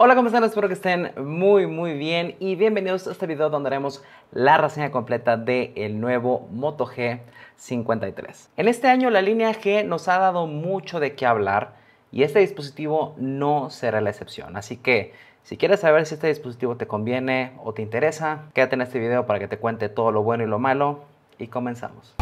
Hola, ¿cómo están? Espero que estén muy, muy bien y bienvenidos a este video donde haremos la reseña completa del el nuevo Moto G53. En este año la línea G nos ha dado mucho de qué hablar y este dispositivo no será la excepción. Así que si quieres saber si este dispositivo te conviene o te interesa, quédate en este video para que te cuente todo lo bueno y lo malo y comenzamos.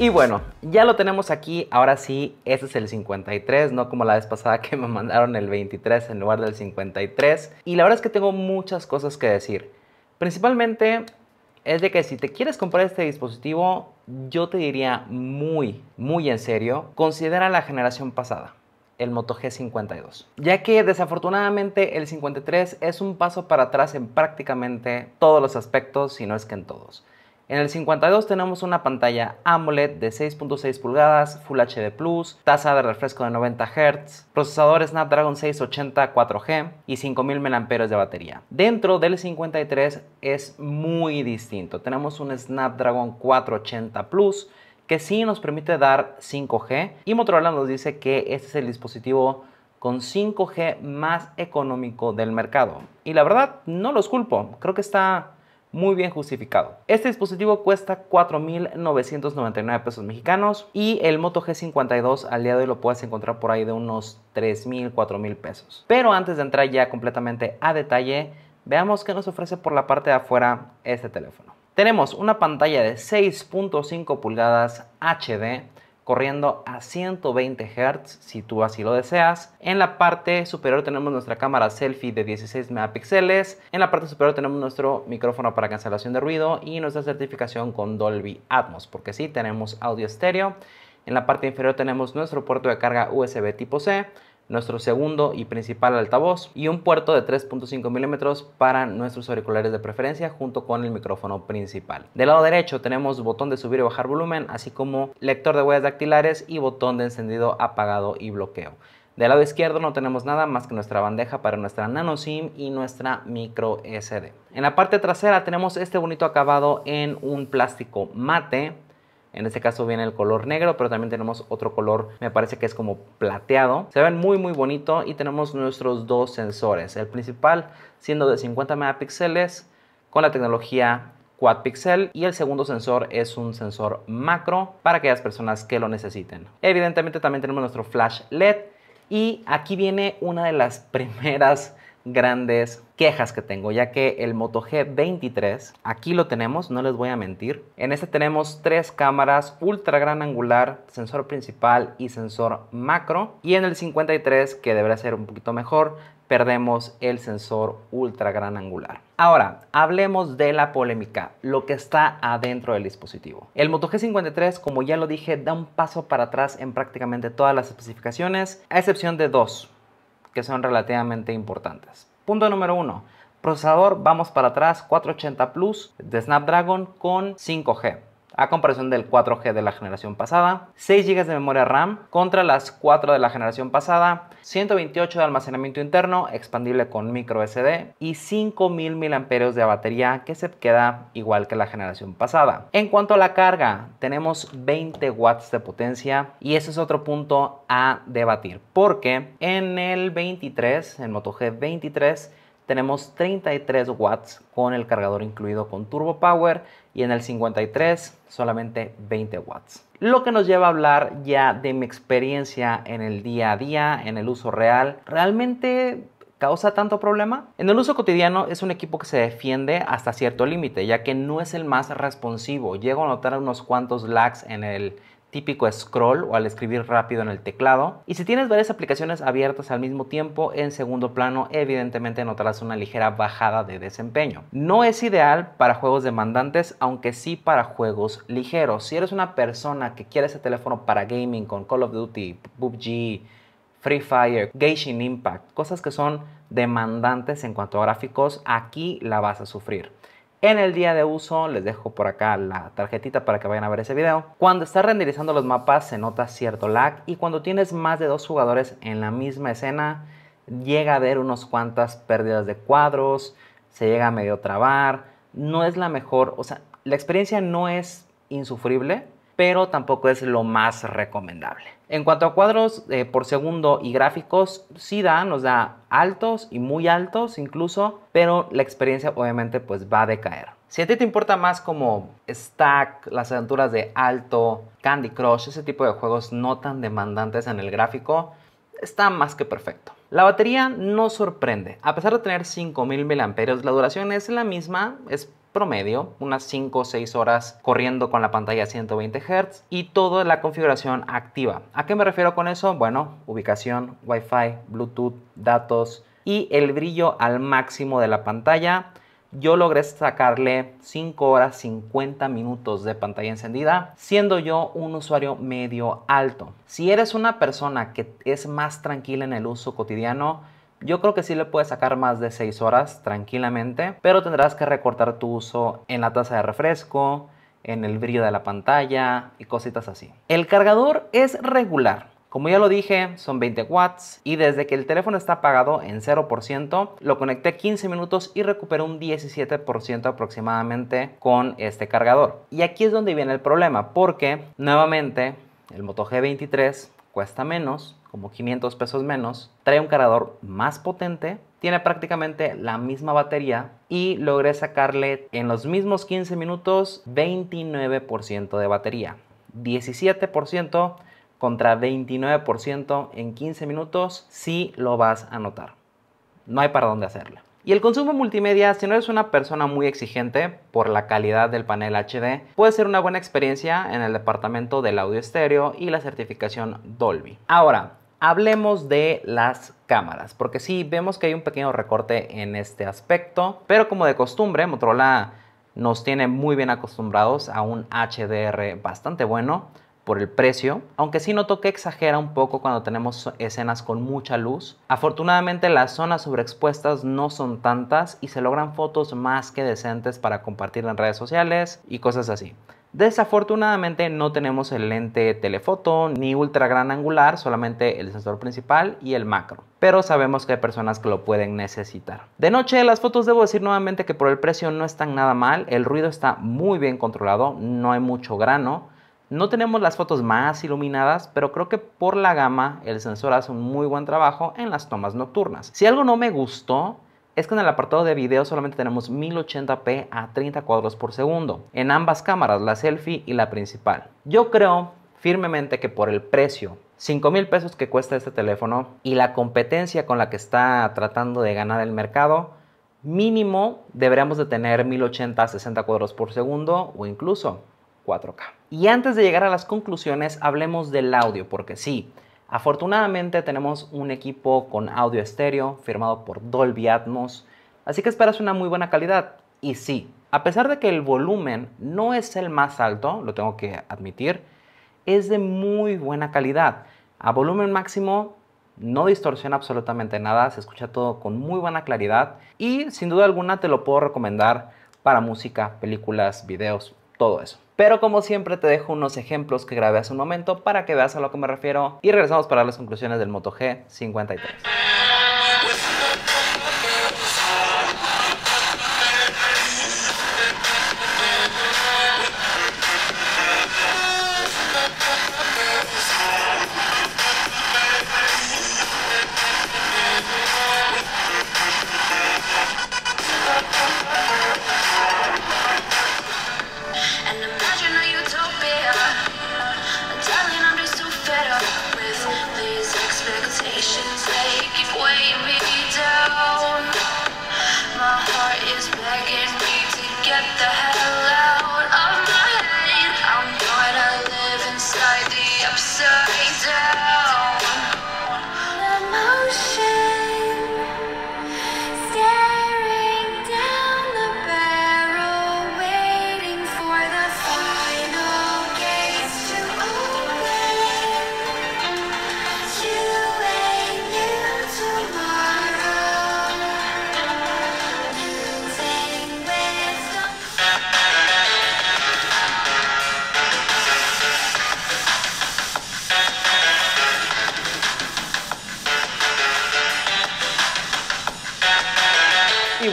Y bueno, ya lo tenemos aquí, ahora sí, este es el 53, no como la vez pasada que me mandaron el 23 en lugar del 53. Y la verdad es que tengo muchas cosas que decir. Principalmente es de que si te quieres comprar este dispositivo, yo te diría muy, muy en serio, considera la generación pasada el Moto G52, ya que desafortunadamente el 53 es un paso para atrás en prácticamente todos los aspectos, si no es que en todos. En el 52 tenemos una pantalla AMOLED de 6.6 pulgadas, Full HD Plus, tasa de refresco de 90 Hz, procesador Snapdragon 680 4G y 5000 mAh de batería. Dentro del 53 es muy distinto. Tenemos un Snapdragon 480 Plus que sí nos permite dar 5G y Motorola nos dice que este es el dispositivo con 5G más económico del mercado. Y la verdad, no los culpo, creo que está muy bien justificado. Este dispositivo cuesta 4.999 pesos mexicanos y el Moto G52 al día de hoy lo puedes encontrar por ahí de unos 3.000, 4.000 pesos. Pero antes de entrar ya completamente a detalle, veamos qué nos ofrece por la parte de afuera este teléfono. Tenemos una pantalla de 6.5 pulgadas HD corriendo a 120 Hz si tú así lo deseas. En la parte superior tenemos nuestra cámara selfie de 16 megapíxeles. En la parte superior tenemos nuestro micrófono para cancelación de ruido y nuestra certificación con Dolby Atmos, porque sí, tenemos audio estéreo. En la parte inferior tenemos nuestro puerto de carga USB tipo C nuestro segundo y principal altavoz y un puerto de 3.5 milímetros para nuestros auriculares de preferencia junto con el micrófono principal. Del lado derecho tenemos botón de subir y bajar volumen, así como lector de huellas dactilares y botón de encendido, apagado y bloqueo. Del lado izquierdo no tenemos nada más que nuestra bandeja para nuestra nano SIM y nuestra micro SD. En la parte trasera tenemos este bonito acabado en un plástico mate en este caso viene el color negro, pero también tenemos otro color, me parece que es como plateado. Se ven muy muy bonito y tenemos nuestros dos sensores. El principal siendo de 50 megapíxeles con la tecnología quad pixel y el segundo sensor es un sensor macro para aquellas personas que lo necesiten. Evidentemente también tenemos nuestro flash LED y aquí viene una de las primeras grandes quejas que tengo, ya que el Moto G23, aquí lo tenemos, no les voy a mentir. En este tenemos tres cámaras, ultra gran angular, sensor principal y sensor macro. Y en el 53, que deberá ser un poquito mejor, perdemos el sensor ultra gran angular. Ahora, hablemos de la polémica, lo que está adentro del dispositivo. El Moto G53, como ya lo dije, da un paso para atrás en prácticamente todas las especificaciones, a excepción de dos que son relativamente importantes. Punto número uno, procesador, vamos para atrás, 480 Plus de Snapdragon con 5G a comparación del 4G de la generación pasada, 6 GB de memoria RAM contra las 4 de la generación pasada, 128 de almacenamiento interno expandible con micro SD y 5000 mAh de batería que se queda igual que la generación pasada. En cuanto a la carga, tenemos 20 watts de potencia y ese es otro punto a debatir porque en el 23, en Moto G23, tenemos 33 watts con el cargador incluido con Turbo Power y en el 53 solamente 20 watts. Lo que nos lleva a hablar ya de mi experiencia en el día a día, en el uso real. Realmente causa tanto problema? En el uso cotidiano es un equipo que se defiende hasta cierto límite, ya que no es el más responsivo. Llego a notar unos cuantos lags en el típico scroll o al escribir rápido en el teclado. Y si tienes varias aplicaciones abiertas al mismo tiempo, en segundo plano evidentemente notarás una ligera bajada de desempeño. No es ideal para juegos demandantes, aunque sí para juegos ligeros. Si eres una persona que quiere ese teléfono para gaming con Call of Duty, PUBG, Free Fire, Genshin Impact, cosas que son demandantes en cuanto a gráficos, aquí la vas a sufrir. En el día de uso les dejo por acá la tarjetita para que vayan a ver ese video. Cuando estás renderizando los mapas se nota cierto lag y cuando tienes más de dos jugadores en la misma escena llega a haber unas cuantas pérdidas de cuadros, se llega a medio trabar, no es la mejor, o sea, la experiencia no es insufrible, pero tampoco es lo más recomendable. En cuanto a cuadros eh, por segundo y gráficos, sí da, nos da altos y muy altos incluso, pero la experiencia obviamente pues va a decaer. Si a ti te importa más como Stack, las aventuras de alto, Candy Crush, ese tipo de juegos no tan demandantes en el gráfico, está más que perfecto. La batería no sorprende. A pesar de tener 5000 mAh, la duración es la misma, es medio, unas 5 o 6 horas corriendo con la pantalla a 120 Hz y toda la configuración activa. ¿A qué me refiero con eso? Bueno, ubicación, Wi-Fi, Bluetooth, datos y el brillo al máximo de la pantalla. Yo logré sacarle 5 horas 50 minutos de pantalla encendida, siendo yo un usuario medio alto. Si eres una persona que es más tranquila en el uso cotidiano, yo creo que sí le puedes sacar más de 6 horas tranquilamente, pero tendrás que recortar tu uso en la taza de refresco, en el brillo de la pantalla y cositas así. El cargador es regular. Como ya lo dije, son 20 watts y desde que el teléfono está apagado en 0%, lo conecté 15 minutos y recuperé un 17% aproximadamente con este cargador. Y aquí es donde viene el problema, porque nuevamente el Moto G23 cuesta menos, como 500 pesos menos, trae un cargador más potente, tiene prácticamente la misma batería y logré sacarle en los mismos 15 minutos 29% de batería. 17% contra 29% en 15 minutos si lo vas a notar. No hay para dónde hacerle. Y el consumo multimedia, si no eres una persona muy exigente por la calidad del panel HD, puede ser una buena experiencia en el departamento del audio estéreo y la certificación Dolby. Ahora, hablemos de las cámaras, porque sí, vemos que hay un pequeño recorte en este aspecto, pero como de costumbre, Motorola nos tiene muy bien acostumbrados a un HDR bastante bueno, por el precio, aunque sí noto que exagera un poco cuando tenemos escenas con mucha luz. Afortunadamente las zonas sobreexpuestas no son tantas y se logran fotos más que decentes para compartir en redes sociales y cosas así. Desafortunadamente no tenemos el lente telefoto ni ultra gran angular, solamente el sensor principal y el macro. Pero sabemos que hay personas que lo pueden necesitar. De noche las fotos debo decir nuevamente que por el precio no están nada mal, el ruido está muy bien controlado, no hay mucho grano no tenemos las fotos más iluminadas, pero creo que por la gama el sensor hace un muy buen trabajo en las tomas nocturnas. Si algo no me gustó, es que en el apartado de video solamente tenemos 1080p a 30 cuadros por segundo en ambas cámaras, la selfie y la principal. Yo creo firmemente que por el precio, 5 mil pesos que cuesta este teléfono y la competencia con la que está tratando de ganar el mercado, mínimo deberíamos de tener 1080 a 60 cuadros por segundo o incluso k Y antes de llegar a las conclusiones, hablemos del audio, porque sí, afortunadamente tenemos un equipo con audio estéreo firmado por Dolby Atmos, así que esperas una muy buena calidad. Y sí, a pesar de que el volumen no es el más alto, lo tengo que admitir, es de muy buena calidad. A volumen máximo no distorsiona absolutamente nada, se escucha todo con muy buena claridad y sin duda alguna te lo puedo recomendar para música, películas, videos, todo eso. Pero como siempre te dejo unos ejemplos que grabé hace un momento para que veas a lo que me refiero y regresamos para las conclusiones del Moto G53.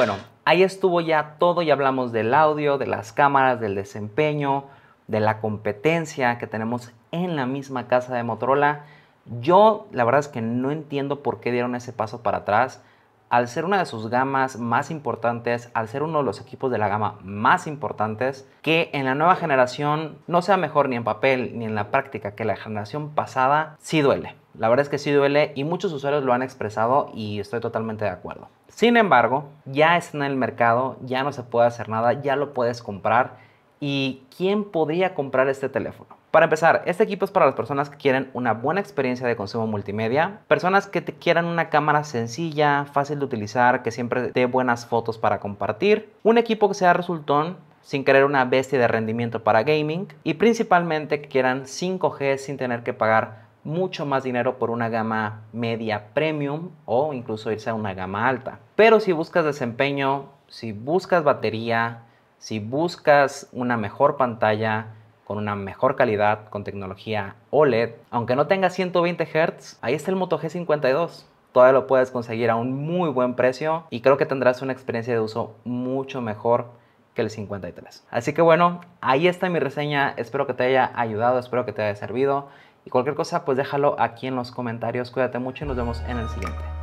bueno, ahí estuvo ya todo, ya hablamos del audio, de las cámaras, del desempeño, de la competencia que tenemos en la misma casa de Motorola. Yo la verdad es que no entiendo por qué dieron ese paso para atrás al ser una de sus gamas más importantes, al ser uno de los equipos de la gama más importantes, que en la nueva generación no sea mejor ni en papel ni en la práctica que la generación pasada, sí duele. La verdad es que sí duele y muchos usuarios lo han expresado y estoy totalmente de acuerdo. Sin embargo, ya está en el mercado, ya no se puede hacer nada, ya lo puedes comprar. ¿Y quién podría comprar este teléfono? Para empezar, este equipo es para las personas que quieren una buena experiencia de consumo multimedia, personas que te quieran una cámara sencilla, fácil de utilizar, que siempre dé buenas fotos para compartir, un equipo que sea resultón, sin querer una bestia de rendimiento para gaming y principalmente que quieran 5G sin tener que pagar mucho más dinero por una gama media premium o incluso irse a una gama alta. Pero si buscas desempeño, si buscas batería, si buscas una mejor pantalla, con una mejor calidad, con tecnología OLED. Aunque no tenga 120 Hz, ahí está el Moto G52 todavía lo puedes conseguir a un muy buen precio y creo que tendrás una experiencia de uso mucho mejor que el 53. Así que bueno, ahí está mi reseña, espero que te haya ayudado, espero que te haya servido y cualquier cosa pues déjalo aquí en los comentarios, cuídate mucho y nos vemos en el siguiente.